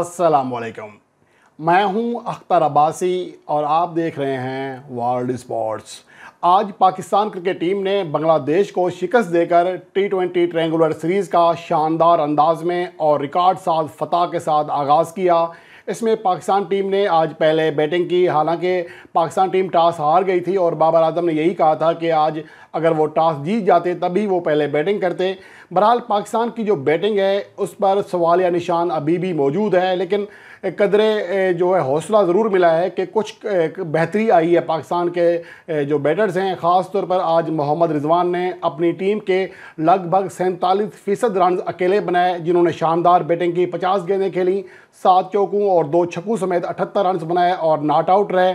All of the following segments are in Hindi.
असलकम मैं हूं अख्तर अब्बासी और आप देख रहे हैं वर्ल्ड स्पोर्ट्स आज पाकिस्तान क्रिकेट टीम ने बांग्लादेश को शिकस्त देकर टी ट्वेंटी ट्रेंगुलर सीरीज़ का शानदार अंदाज में और रिकॉर्ड साज फतह के साथ आगाज़ किया इसमें पाकिस्तान टीम ने आज पहले बैटिंग की हालांकि पाकिस्तान टीम टॉस हार गई थी और बाबर आजम ने यही कहा था कि आज अगर वो टॉस जीत जाते तभी वो पहले बैटिंग करते बहरहाल पाकिस्तान की जो बैटिंग है उस पर सवाल या निशान अभी भी मौजूद है लेकिन कदरे जो है हौसला ज़रूर मिला है कि कुछ बेहतरी आई है पाकिस्तान के जो बैटर्स हैं ख़ास तौर पर आज मोहम्मद रिजवान ने अपनी टीम के लगभग सैंतालीस फ़ीसद रन अकेले बनाए जिन्होंने शानदार बैटिंग की पचास गेंदें खेली सात चौकों और दो छक्कों समेत अठहत्तर रन बनाए और नाट आउट रहे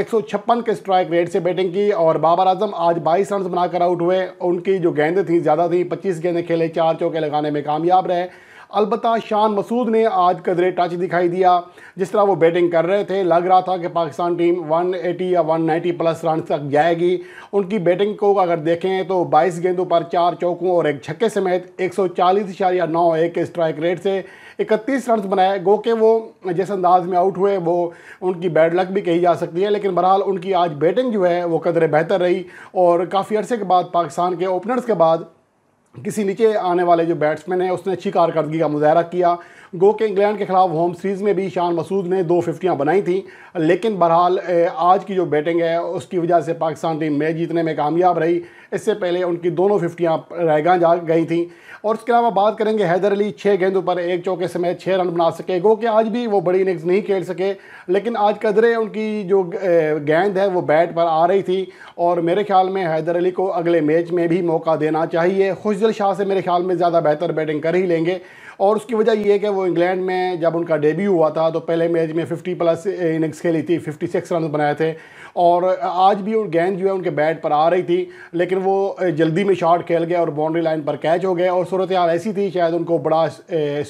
एक सौ छप्पन के स्ट्राइक रेट से बैटिंग की और बाबर आजम आज बाईस रन बनाकर आउट हुए उनकी जो गेंदें थी ज़्यादा थी पच्चीस गेंदें खेले चार चौके लगाने में कामयाब रहे अलबत् शान मसूद ने आज कदरे टच दिखाई दिया जिस तरह वो बैटिंग कर रहे थे लग रहा था कि पाकिस्तान टीम 180 या 190 प्लस रन तक जाएगी उनकी बैटिंग को अगर देखें तो 22 गेंदों पर चार चौकों और एक छक्के समेत एक सौ के स्ट्राइक रेट से इकतीस रन बनाए गो के वो जिस अंदाज में आउट हुए वो उनकी बैड लक भी कही जा सकती है लेकिन बहरहाल उनकी आज बैटिंग जो है वो कदर बेहतर रही और काफ़ी अरसे के बाद पाकिस्तान के ओपनर्स के बाद किसी नीचे आने वाले जो बैट्समैन है उसने अच्छी कारकर्दगी का मुजाहरा किया गो के इंग्लैंड के खिलाफ होम सीरीज़ में भी शान मसूद ने दो फिफ्टियाँ बनाई थी लेकिन बहरहाल आज की जो बैटिंग है उसकी वजह से पाकिस्तान टीम मैच जीतने में कामयाब रही इससे पहले उनकी दोनों फिफ्टियाँ रायगा जा गई थी और उसके अलावा बात करेंगे हैदर अली छः गेंदों पर एक चौके समेत छः रन बना सके गो के आज भी वो बड़ी इनिंग्स नहीं खेल सके लेकिन आज कदरे उनकी जो गेंद है वो बैट पर आ रही थी और मेरे ख्याल में हैदर अली को अगले मैच में भी मौका देना चाहिए खुशदिल शाह से मेरे ख्याल में ज़्यादा बेहतर बैटिंग कर ही लेंगे और उसकी वजह यह है कि वो इंग्लैंड में जब उनका डेब्यू हुआ था तो पहले मैच में 50 प्लस इनिंग्स खेली थी 56 रन बनाए थे और आज भी गेंद जो है उनके बैट पर आ रही थी लेकिन वो जल्दी में शॉट खेल गए और बाउंड्री लाइन पर कैच हो गए और सूरत हाल ऐसी थी शायद उनको बड़ा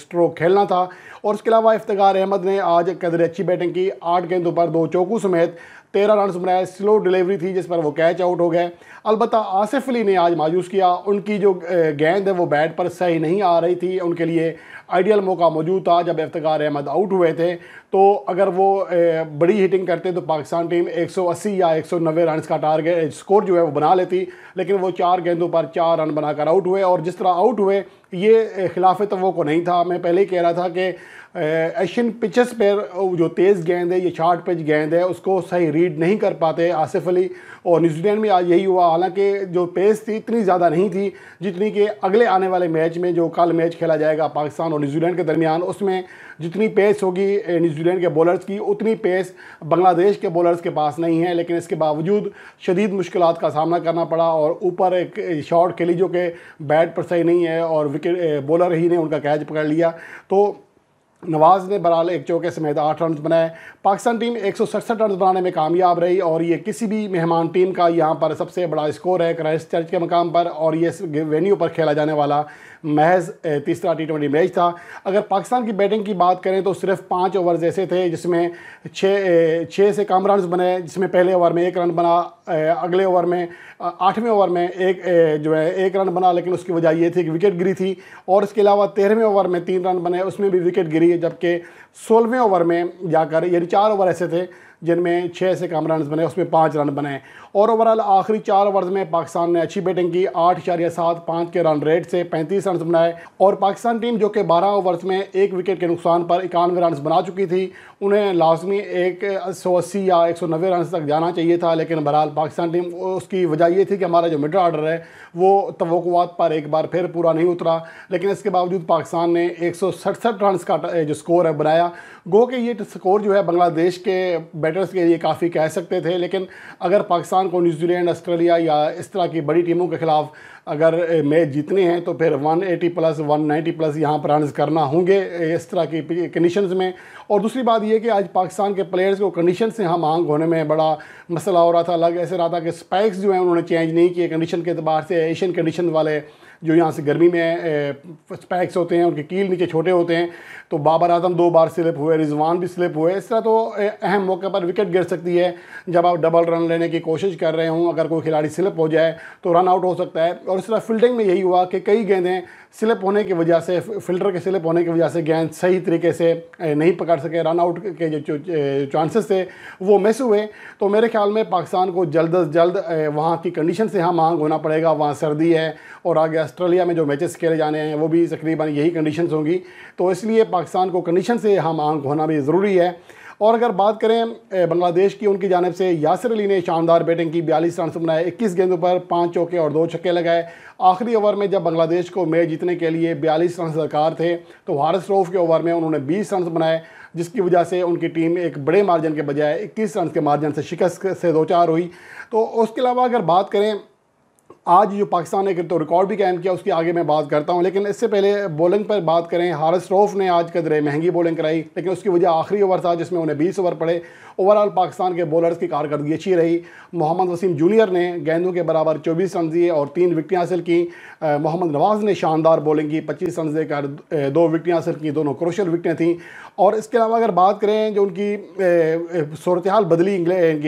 स्ट्रोक खेलना था और उसके अलावा इफ्तार अहमद ने आज कदर अच्छी बैटिंग की आठ गेंदों पर दो चौकू समेत तेरह रन बनाए स्लो डिलीवरी थी जिस पर वो कैच आउट हो गए अलबत् आसिफ अली ने आज मायूस किया उनकी जो गेंद है वो बैट पर सही नहीं आ रही थी उनके लिए आइडियल मौका मौजूद था जब इफ्तार अहमद आउट हुए थे तो अगर वो बड़ी हिटिंग करते तो पाकिस्तान टीम 180 या 190 रन का टारगेट स्कोर जो है वो बना लेती लेकिन वो चार गेंदों पर चार रन बनाकर आउट हुए और जिस तरह आउट हुए ये खिलाफ तो वो को नहीं था मैं पहले ही कह रहा था कि एशियन पिचेस पर जो तेज़ गेंद है ये शार्ट पिच गेंद है उसको सही रीड नहीं कर पाते आसिफ अली और न्यूजीलैंड में आज यही हुआ हालांकि जो पेस थी इतनी ज़्यादा नहीं थी जितनी कि अगले आने वाले मैच में जो कल मैच खेला जाएगा पाकिस्तान और न्यूजीलैंड के दरमियान उसमें जितनी पेस होगी न्यूजीलैंड के बॉलर्स की उतनी पेस बांग्लादेश के बॉलर्स के पास नहीं है लेकिन इसके बावजूद शदीद मुश्किल का सामना करना पड़ा और ऊपर एक शॉट खेली जो कि बैट पर सही नहीं है और विकेट बॉलर ही ने उनका कैच पकड़ लिया तो नवाज़ ने बराल एक चौके समेत आठ रन बनाए पाकिस्तान टीम एक सौ सड़सठ रन बनाने में कामयाब रही और ये किसी भी मेहमान टीम का यहाँ पर सबसे बड़ा स्कोर है क्राइस्ट चर्च के मकाम पर और ये वेन्यू पर खेला जाने वाला महज तीसरा टी ट्वेंटी मैच था अगर पाकिस्तान की बैटिंग की बात करें तो सिर्फ पाँच ओवर ऐसे थे जिसमें छः छः से कम रन बने जिसमें पहले ओवर में एक रन बना अगले ओवर में आठवें ओवर में एक जो है एक रन बना लेकिन उसकी वजह ये थी कि विकेट गिरी थी और इसके अलावा तेरहवें ओवर में तीन रन बने उसमें भी विकेट गिरी रही है जबकि सोलहवें ओवर में जाकर यानी चार ओवर ऐसे थे जिनमें छः से कम रन बने उसमें पाँच रन बने और ओवरऑल आखिरी चार ओवर में पाकिस्तान ने अच्छी बैटिंग की आठ चार या सात पाँच के रन रेट से पैंतीस रन बनाए और पाकिस्तान टीम जो कि बारह ओवर्स में एक विकेट के नुकसान पर इक्यानवे रन बना चुकी थी उन्हें लाजमी एक सौ अस्सी या एक सौ नब्बे रन तक जाना चाहिए था लेकिन बहरहाल पाकिस्तान टीम उसकी वजह ये थी कि हमारा जो मिडल आर्डर है वो तवकुआत पर एक बार फिर पूरा नहीं उतरा लेकिन इसके बावजूद पाकिस्तान ने एक सौ सड़सठ रन का जो स्कोर है बनाया गो कि ये स्कोर जो है बांग्लादेश के बैटर्स के लिए काफ़ी कह सकते थे लेकिन अगर पाकिस्तान को न्यूजीलैंड ऑस्ट्रेलिया या इस तरह की बड़ी टीमों के ख़िलाफ़ अगर मैच जीतने हैं तो फिर 180 प्लस 190 प्लस यहाँ पर रनज़ करना होंगे इस तरह की कंडीशन में और दूसरी बात यह कि आज पाकिस्तान के प्लेयर्स को कंडीशन से हम आंग होने में बड़ा मसला हो रहा था अलग ऐसे रहा था कि स्पाइक्स जो हैं उन्होंने चेंज नहीं किए कंडीशन के अतबार से एशियन कंडीशन वाले जो यहाँ से गर्मी में स्पैक्स होते हैं उनके कील नीचे छोटे होते हैं तो बाबर आजम दो बार स्लिप हुए रिजवान भी स्लिप हुए इस तरह तो अहम मौके पर विकेट गिर सकती है जब आप डबल रन लेने की कोशिश कर रहे हों अगर कोई खिलाड़ी स्लिप हो जाए तो रन आउट हो सकता है और इस तरह फील्डिंग में यही हुआ कि कई गेंदें स्लिप होने की वजह से फिल्टर के स्लिप होने की वजह से गेंद सही तरीके से नहीं पकड़ सके रन आउट के जो चांसेस थे वो मिस हुए तो मेरे ख्याल में पाकिस्तान को जल्द अज जल्द वहाँ की कंडीशन से यहाँ मांग होना पड़ेगा वहाँ सर्दी है और आगे ऑस्ट्रेलिया में जो मैचेस खेले जाने हैं वो भी तकरीबन यही कंडीशन होंगी तो इसलिए पाकिस्तान को कंडीशन से हम आंख होना भी ज़रूरी है और अगर बात करें बांग्लादेश की उनकी जानब से यासर अली ने शानदार बैटिंग की बयालीस रन बनाए इक्कीस गेंदों पर पाँच चौके और दो छक्के लगाए आखिरी ओवर में जब बांग्लादेश को मैच जीतने के लिए बयालीस रन दरकार थे तो हारस रोफ के ओवर में उन्होंने बीस रन बनाए जिसकी वजह से उनकी टीम एक बड़े मार्जिन के बजाय इक्कीस रन के मार्जिन से शिकस्त से दो चार हुई तो उसके अलावा अगर बात करें आज जो पाकिस्तान ने तो रिकॉर्ड भी कायम किया उसकी आगे मैं बात करता हूँ लेकिन इससे पहले बॉलिंग पर बात करें हारस रोफ़ ने आज कदर महंगी बॉलिंग कराई लेकिन उसकी वजह आखिरी ओवर था जिसमें उन्हें बीस ओवर पड़े ओवरऑल पाकिस्तान के बॉलर्स की कारकर्दगी अच्छी रही मोहम्मद वसीम जूनियर ने गेंदों के बराबर चौबीस रन दिए और तीन विकटें हासिल की मोहम्मद नवाज़ ने शानदार बॉलिंग की पच्चीस रन देकर दो विकटें हासिल की दोनों क्रोशल विकटें थीं और इसके अलावा अगर बात करें जो उनकी सूरत हाल बदली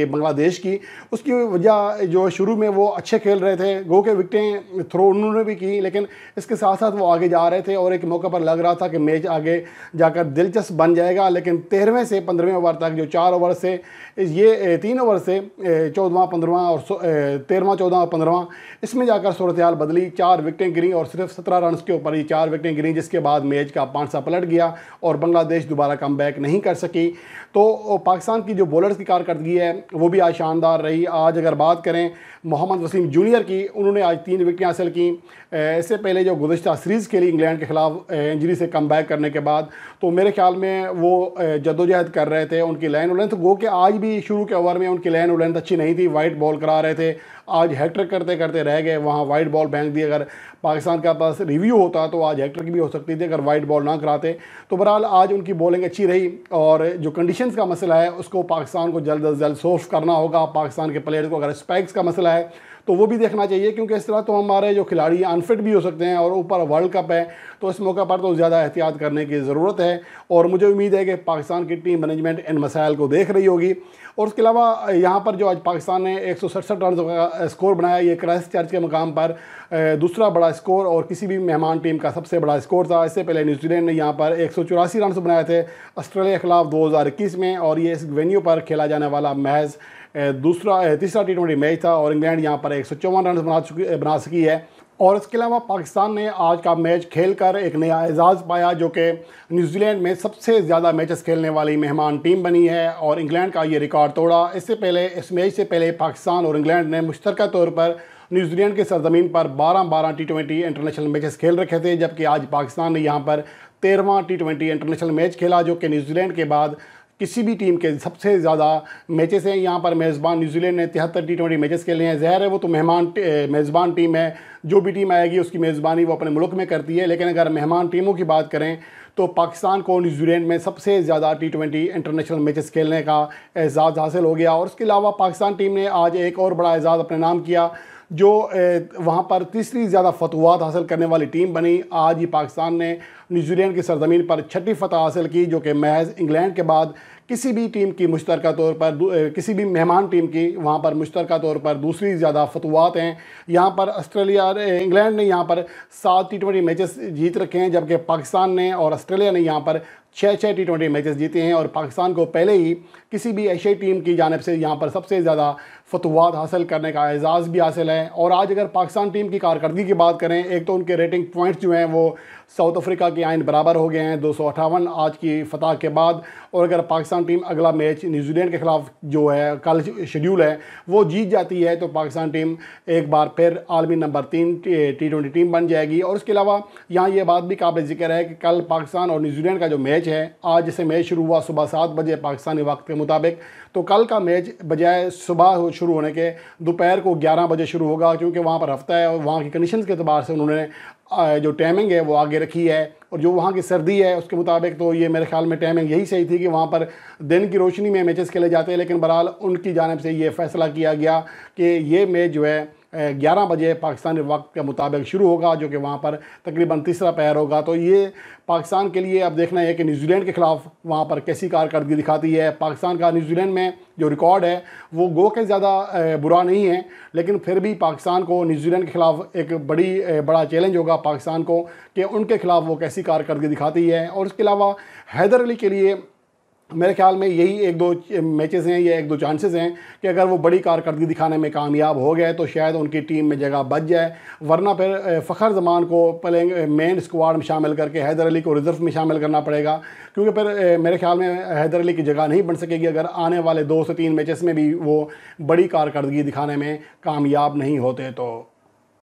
बांग्लादेश की उसकी वजह जो शुरू में वो अच्छे खेल रहे थे गो के विकटें थ्रो उन्होंने भी की लेकिन इसके साथ साथ वो आगे जा रहे थे और एक मौके पर लग रहा था कि मैच आगे जाकर दिलचस्प बन जाएगा लेकिन तेरहवें से पंद्रहवें ओवर तक जो चार ओवर से ये तीन ओवर से चौदवा पंद्रवा और तेरहवा चौदह और पंद्रवा इसमें जाकर सूरत हाल बदली चार विकटें गिरी और सिर्फ सत्रह रन के ऊपर ही चार विकटें गिरी जिसके बाद मैच का पाँच पलट गया और बांग्लादेश दोबारा कम नहीं कर सकी तो पाकिस्तान की जो बॉलर्स की कारकर्दगी है वो भी आज शानदार रही आज अगर बात करें मोहम्मद वसीम जूनियर की उन्होंने आज तीन विकटें हासिल की इससे पहले जो गुजशत सीरीज़ के लिए इंग्लैंड के ख़िलाफ़ इंजरी से कम बैक करने के बाद तो मेरे ख्याल में वो जदोजहद कर रहे थे उनकी लाइन और लेंथ गो के आज भी शुरू के ओवर में उनकी लाइन और लेंथ अच्छी नहीं थी वाइट बॉल करा रहे थे आज हैक्टर करते करते रह गए वहाँ वाइट बॉल बैंक दी अगर पाकिस्तान का पास रिव्यू होता तो आज हैक्टर की भी हो सकती थी अगर वाइट बॉल ना कराते तो बहरहाल आज उनकी बॉलिंग अच्छी रही और जो कंडीशन का मसला है उसको पाकिस्तान को जल्द अज जल्द सोल्व करना होगा पाकिस्तान के प्लेयर को अगर स्पाइक्स का मसला है तो वो भी देखना चाहिए क्योंकि इस तरह तो हमारे जो खिलाड़ी अनफिट भी हो सकते हैं और ऊपर वर्ल्ड कप है तो इस मौका पर तो ज़्यादा एहतियात करने की ज़रूरत है और मुझे उम्मीद है कि पाकिस्तान की टीम मैनेजमेंट इन मसाइल को देख रही होगी और उसके अलावा यहाँ पर जो आज पाकिस्तान ने एक सौ रन का स्कोर बनाया ये क्राइस्ट चर्च के मकाम पर दूसरा बड़ा स्कोर और किसी भी मेहमान टीम का सबसे बड़ा स्कोर था इससे पहले न्यूजीलैंड ने यहाँ पर एक रन बनाए थे ऑस्ट्रेलिया के खिलाफ दो में और ये इस वेन्यू पर खेला जाने वाला महज दूसरा तीसरा टी ट्वेंटी मैच था और इंग्लैंड यहाँ पर एक रन बना चुकी बना सकी है और इसके अलावा पाकिस्तान ने आज का मैच खेलकर एक नया एजाज़ पाया जो कि न्यूजीलैंड में सबसे ज़्यादा मैचेस खेलने वाली मेहमान टीम बनी है और इंग्लैंड का ये रिकॉर्ड तोड़ा इससे पहले इस मैच से पहले पाकिस्तान और इंग्लैंड ने मुश्तरक तौर पर न्यूजीलैंड के सरजमीन पर बारह बारह टी ट्वेंटी इंटरनेशनल मैचेस खेल रखे थे जबकि आज पाकिस्तान ने यहाँ पर तेरहवा टी ट्वेंटी इंटरनेशनल मैच खेला जो कि न्यूजीलैंड के बाद किसी भी टीम के सबसे ज़्यादा मैचेस हैं यहाँ पर मेज़बान न्यूजीलैंड ने तिहत्तर टी ट्वेंटी मैचेस खेले हैं जहर है वो तो मेहमान मेज़बान टीम है जो भी टीम आएगी उसकी मेज़बानी वो अपने मुल्क में करती है लेकिन अगर मेहमान टीमों की बात करें तो पाकिस्तान को न्यूजीलैंड में सबसे ज़्यादा टी ट्वेंटी इंटरनेशनल मैचेस खेलने का एजाज़ हासिल हो गया और उसके अलावा पाकिस्तान टीम ने आज एक और बड़ा एजाज़ अपने नाम किया जो वहाँ पर तीसरी ज़्यादा फतवात हासिल करने वाली टीम बनी आज ही पाकिस्तान ने न्यूजीलैंड की सरजमीन पर छठी फतह हासिल की जो कि महज इंग्लैंड के बाद किसी भी टीम की मुश्तरक तौर पर किसी भी मेहमान टीम की वहाँ पर मुश्तर तौर पर दूसरी ज़्यादा फतवात हैं यहाँ पर ऑस्ट्रेलिया इंग्लैंड ने यहाँ पर सात टी ट्वेंटी मैचेस जीत रखे हैं जबकि पाकिस्तान ने और ऑस्ट्रेलिया ने यहाँ पर छः छः टी ट्वेंटी मैचेस जीते हैं और पाकिस्तान को पहले ही किसी भी एशियाई टीम की जानब से यहाँ पर सबसे ज़्यादा फतवाद हासिल करने का एजाज़ भी हासिल है और आज अगर पाकिस्तान टीम की कारकर्दगी की बात करें एक तो उनके रेटिंग पॉइंट्स जो हैं वो साउथ अफ्रीका के आइन बराबर हो गए हैं दो आज की फतह के बाद और अगर पाकिस्तान टीम अगला मैच न्यूजीलैंड के ख़िलाफ़ जो है कल शेड्यूल है वो जीत जाती है तो पाकिस्तान टीम एक बार फिर आलमी नंबर तीन टी ट्वेंटी टीम बन जाएगी और उसके अलावा यहाँ ये बात भी काबिल ज़िक्र है कि कल पाकिस्तान और न्यूजीलैंड का जो मैच है आज जैसे मैच शुरू हुआ सुबह सात बजे पाकिस्तानी वक्त के मुताबिक तो कल का मैच बजाय सुबह शुरू होने के दोपहर को ग्यारह बजे शुरू होगा क्योंकि वहाँ पर हफ्ता है और वहाँ की कंडीशन के अतबार से उन्होंने जो टाइमिंग है वो आगे रखी है और जो वहाँ की सर्दी है उसके मुताबिक तो ये मेरे ख्याल में टाइमिंग यही सही थी कि वहाँ पर दिन की रोशनी में मैचेस खेले जाते हैं लेकिन बहरहाल उनकी जानब से ये फ़ैसला किया गया कि ये मैच जो है 11 बजे पाकिस्तानी वक्त के मुताबिक शुरू होगा जो कि वहाँ पर तकरीबन तीसरा पैर होगा तो ये पाकिस्तान के लिए अब देखना है कि न्यूजीलैंड के ख़िलाफ़ वहाँ पर कैसी कारकर्दगी दिखाती है पाकिस्तान का न्यूजीलैंड में जो रिकॉर्ड है वो गो के ज़्यादा बुरा नहीं है लेकिन फिर भी पाकिस्तान को न्यूजीलैंड के ख़िलाफ़ एक बड़ी बड़ा चैलेंज होगा पाकिस्तान को कि उनके ख़िलाफ़ वो कैसी कारकर्दगी दिखाती है और उसके अलावा हैदर अली के लिए मेरे ख्याल में यही एक दो मैचेस हैं या एक दो चांसेस हैं कि अगर वो बड़ी कारकर्दगी दिखाने में कामयाब हो गए तो शायद उनकी टीम में जगह बच जाए वरना फिर फ़खर जमान को पहले मेन स्क्वाड में शामिल करके हैदर अली को रिज़र्व में शामिल करना पड़ेगा क्योंकि फिर मेरे ख्याल में हैदर अली की जगह नहीं बन सकेगी अगर आने वाले दो से तीन मैचेस में भी वो बड़ी कारकर्दगी दिखाने में कामयाब नहीं होते तो